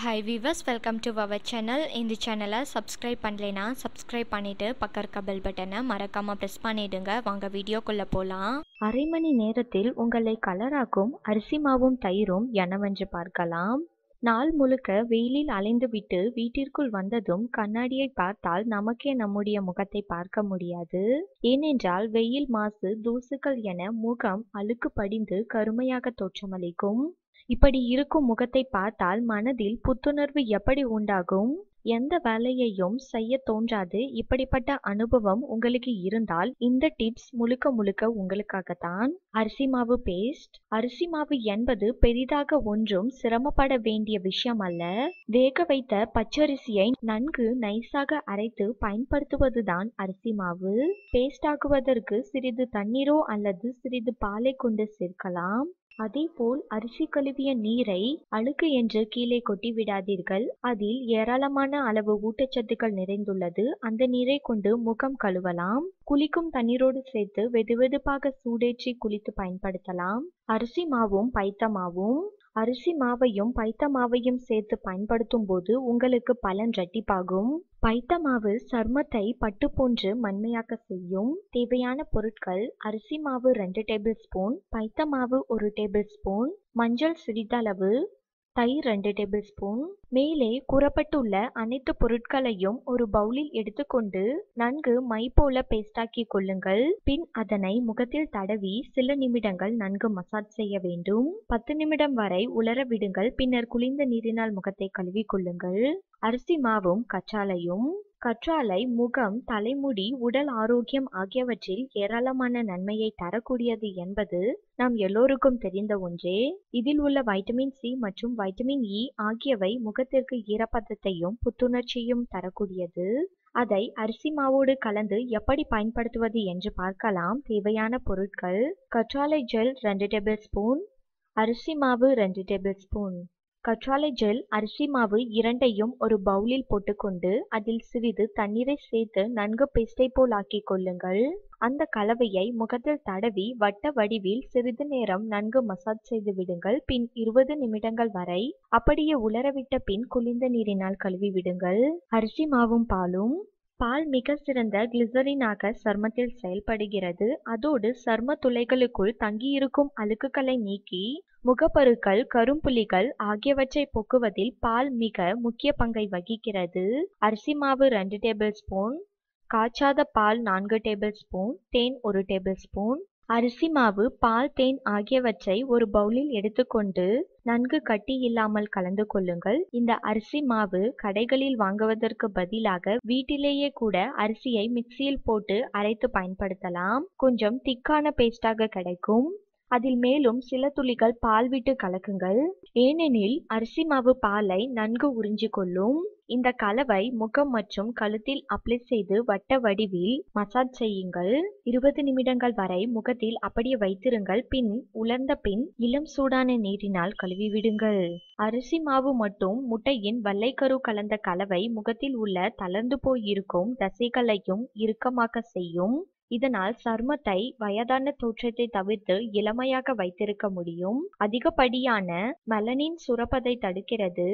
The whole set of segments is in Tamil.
Hi viewers welcome to our channel இந்த சேனலை சப்ஸ்கிரைப் பண்ணலைன்னா சப்ஸ்கிரைப் பண்ணிவிட்டு பக்கம் இருக்க பெல் பட்டனை மறக்காமல் ப்ரெஸ் பண்ணிவிடுங்க வாங்க வீடியோக்குள்ளே போகலாம் அரை மணி நேரத்தில் உங்களை கலராக்கும் அரிசி மாவும் தயிரும் எனவென்று பார்க்கலாம் நாள் முழுக்க வெயிலில் அலைந்துவிட்டு வீட்டிற்குள் வந்ததும் கண்ணாடியை பார்த்தால் நமக்கே நம்முடைய முகத்தை பார்க்க முடியாது ஏனென்றால் வெயில் மாசு தூசுக்கள் என முகம் அழுக்கு படிந்து கருமையாக தோற்றமளிக்கும் இப்படி இருக்கும் முகத்தை பார்த்தால் மனதில் புத்துணர்வு எப்படி உண்டாகும் எந்த வேலையையும் செய்ய தோன்றாது இப்படிப்பட்ட அனுபவம் உங்களுக்கு இருந்தால் இந்த டிப்ஸ் முழுக்க முழுக்க உங்களுக்காகத்தான் அரிசி மாவு பேஸ்ட் அரிசி மாவு என்பது பெரிதாக ஒன்றும் சிரமப்பட வேண்டிய விஷயம் அல்ல வேக வைத்த பச்சரிசியை நன்கு நைஸாக அரைத்து பயன்படுத்துவதுதான் அரிசி மாவு பேஸ்ட் ஆக்குவதற்கு சிறிது தண்ணீரோ அல்லது சிறிது பாலை கொண்டு சேர்க்கலாம் அதேபோல் அரிசி கழுவிய நீரை அழுக்கு என்று கீழே கொட்டி விடாதீர்கள் அதில் ஏராளமான போதுமான அளவு ஊட்டச்சத்துக்கள் நிறைந்துள்ளது அந்த நீரை கொண்டு முகம் கழுவலாம் குளிக்கும் தண்ணீரோடு சேர்த்து வெதுவெதுப்பாக சூடேற்றி குளித்து பயன்படுத்தலாம் அரிசி மாவும் பைத்த மாவும் அரிசி மாவையும் பைத்த மாவையும் சேர்த்து பயன்படுத்தும் போது உங்களுக்கு பலன் ரட்டிப்பாகும் பைத்த மாவு சர்மத்தை பட்டு போன்று மண்மையாக்க செய்யும் தேவையான பொருட்கள் அரிசி மாவு ரெண்டு டேபிள் ஸ்பூன் பைத்த மாவு ஒரு டேபிள் ஸ்பூன் மஞ்சள் சிறிதளவு தயிர் ரெண்டு டேபிள் ஸ்பூன் மேலே கூறப்பட்டுள்ள அனைத்து பொருட்களையும் ஒரு பவுலில் எடுத்துக்கொண்டு நன்கு மை போல பேஸ்டாக்கி கொள்ளுங்கள் பின் அதனை முகத்தில் தடவி சில நிமிடங்கள் நன்கு மசாஜ் செய்ய வேண்டும் பத்து நிமிடம் வரை உலர விடுங்கள் பின்னர் குளிர்ந்த நீரினால் முகத்தை கழுவி கொள்ளுங்கள் அரிசி மாவும் கச்சாலையும் கற்றாழை முகம், தலைமுடி, உடல் ஆரோக்கியம் ஆகியவற்றில் ஏராளமான நன்மையை தரக்கூடியது என்பது நாம் எல்லோருக்கும் தெரிந்த ஒன்றே. இதில் உள்ள வைட்டமின் சி மற்றும் வைட்டமின் இ e ஆகியவை முகத்திற்கு ஈரப்பதத்தையும் புத்துணர்ச்சியும் தரக்கூடியது. அதை அரிசி மாவோடு கலந்து எப்படி பயன்படுத்துவது என்று பார்க்கலாம். தேவையான பொருட்கள் கற்றாழை ஜெல் ரெண்டு டேபிள் ஸ்பூன் அரிசி மாவு ரெண்டு டேபிள் ஸ்பூன் கற்றாழை ஜெல் அரிசி மாவு இரண்டையும் ஒரு பவுலில் போட்டுக்கொண்டு அதில் சிறிது தண்ணீரை சேர்த்து நன்கு பேஸ்டை போல் ஆக்கிக் கொள்ளுங்கள் அந்த கலவையை முகத்தில் தடவி வட்ட வடிவில் சிறிது நேரம் நன்கு மசாஜ் செய்து விடுங்கள் பின் இருபது நிமிடங்கள் வரை அப்படியே உலரவிட்ட பின் குளிர்ந்த நீரினால் கழுவி விடுங்கள் அரிசி மாவும் பாலும் பால் மிக சிறந்த கிளிசரினாக சர்மத்தில் செயல்படுகிறது அதோடு சர்ம துளைகளுக்குள் தங்கியிருக்கும் அழுக்குகளை நீக்கி முகப்பருக்கள் கரும்புள்ளிகள் ஆகியவற்றை போக்குவதில் பால் மிக முக்கிய பங்கை வகிக்கிறது அரிசி மாவு ரெண்டு டேபிள் ஸ்பூன் காய்ச்சாத பால் நான்கு டேபிள் ஸ்பூன் தேன் ஒரு டேபிள் ஸ்பூன் அரிசி மாவு பால் தேன் ஆகியவற்றை ஒரு பவுலில் எடுத்துக்கொண்டு நன்கு கட்டி இல்லாமல் கலந்து கொள்ளுங்கள் இந்த அரிசி மாவு கடைகளில் வாங்குவதற்கு பதிலாக வீட்டிலேயே கூட அரிசியை மிக்சியில் போட்டு அரைத்து பயன்படுத்தலாம் கொஞ்சம் திக்கான பேஸ்டாக கிடைக்கும் அதில் மேலும் சில துளிகள் பால் விட்டு கலக்குங்கள் ஏனெனில் அரிசி மாவு பாலை நன்கு உறிஞ்சிக்கொள்ளும் கொள்ளும் இந்த கலவை முகம் மற்றும் கழுத்தில் அப்ளை செய்து வட்ட வடிவில் மசாஜ் செய்யுங்கள் இருபது நிமிடங்கள் வரை முகத்தில் அப்படியே வைத்திருங்கள் பின் உலர்ந்த பின் இளம் சூடான நீரினால் கழுவி விடுங்கள் அரிசி மாவு மற்றும் முட்டையின் வெள்ளைக்கரு கலந்த கலவை முகத்தில் உள்ள தளர்ந்து போயிருக்கும் தசைகளையும் இறுக்கமாக்க செய்யும் இதனால் சருமத்தை வயதான தோற்றத்தை தவிர்த்து இளமையாக வைத்திருக்க முடியும் அதிகப்படியான மெலனின் சுரப்பதை தடுக்கிறது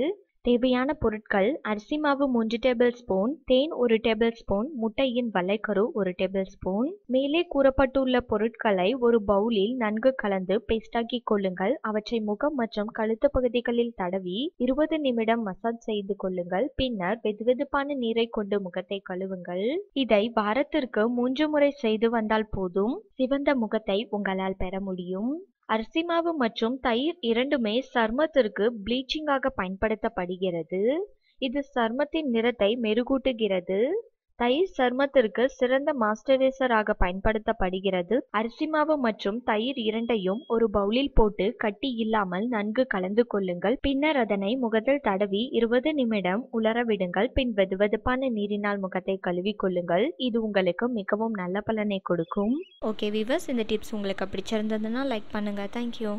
தேவையான பொருட்கள் அரிசி மாவு மூன்று டேபிள் ஸ்பூன் தேன் ஒரு டேபிள் ஸ்பூன் முட்டையின் வளைக்கரு ஒரு டேபிள் ஸ்பூன் மேலே கூறப்பட்டுள்ள பொருட்களை ஒரு பவுலில் நன்கு கலந்து பேஸ்டாக்கி கொள்ளுங்கள் அவற்றை முகம் மற்றும் கழுத்து பகுதிகளில் தடவி இருபது நிமிடம் மசாஜ் செய்து கொள்ளுங்கள் பின்னர் வெதுவெதுப்பான நீரை கொண்டு முகத்தை கழுவுங்கள் இதை வாரத்திற்கு மூன்று முறை செய்து வந்தால் போதும் சிவந்த முகத்தை உங்களால் பெற முடியும் அரிசிமாவு மற்றும் தயிர் இரண்டுமே சர்மத்திற்கு ப்ளீச்சிங்காக பயன்படுத்தப்படுகிறது இது சர்மத்தின் நிறத்தை மெருகூட்டுகிறது தயிர் சருமத்திற்கு சிறந்த மாஸ்டரைசராக பயன்படுத்தப்படுகிறது அரிசி மாவு மற்றும் தயிர் இரண்டையும் ஒரு பவுலில் போட்டு கட்டி இல்லாமல் நன்கு கலந்து கொள்ளுங்கள் பின்னர் அதனை முகத்தில் தடவி இருபது நிமிடம் உலர விடுங்கள் பின் வெதுவெதுப்பான நீரினால் முகத்தை கழுவி கொள்ளுங்கள் இது உங்களுக்கு மிகவும் நல்ல பலனை கொடுக்கும் ஓகே விவர்ஸ் இந்த டிப்ஸ் உங்களுக்கு பிடிச்சிருந்ததுன்னா லைக் பண்ணுங்க தேங்க்யூ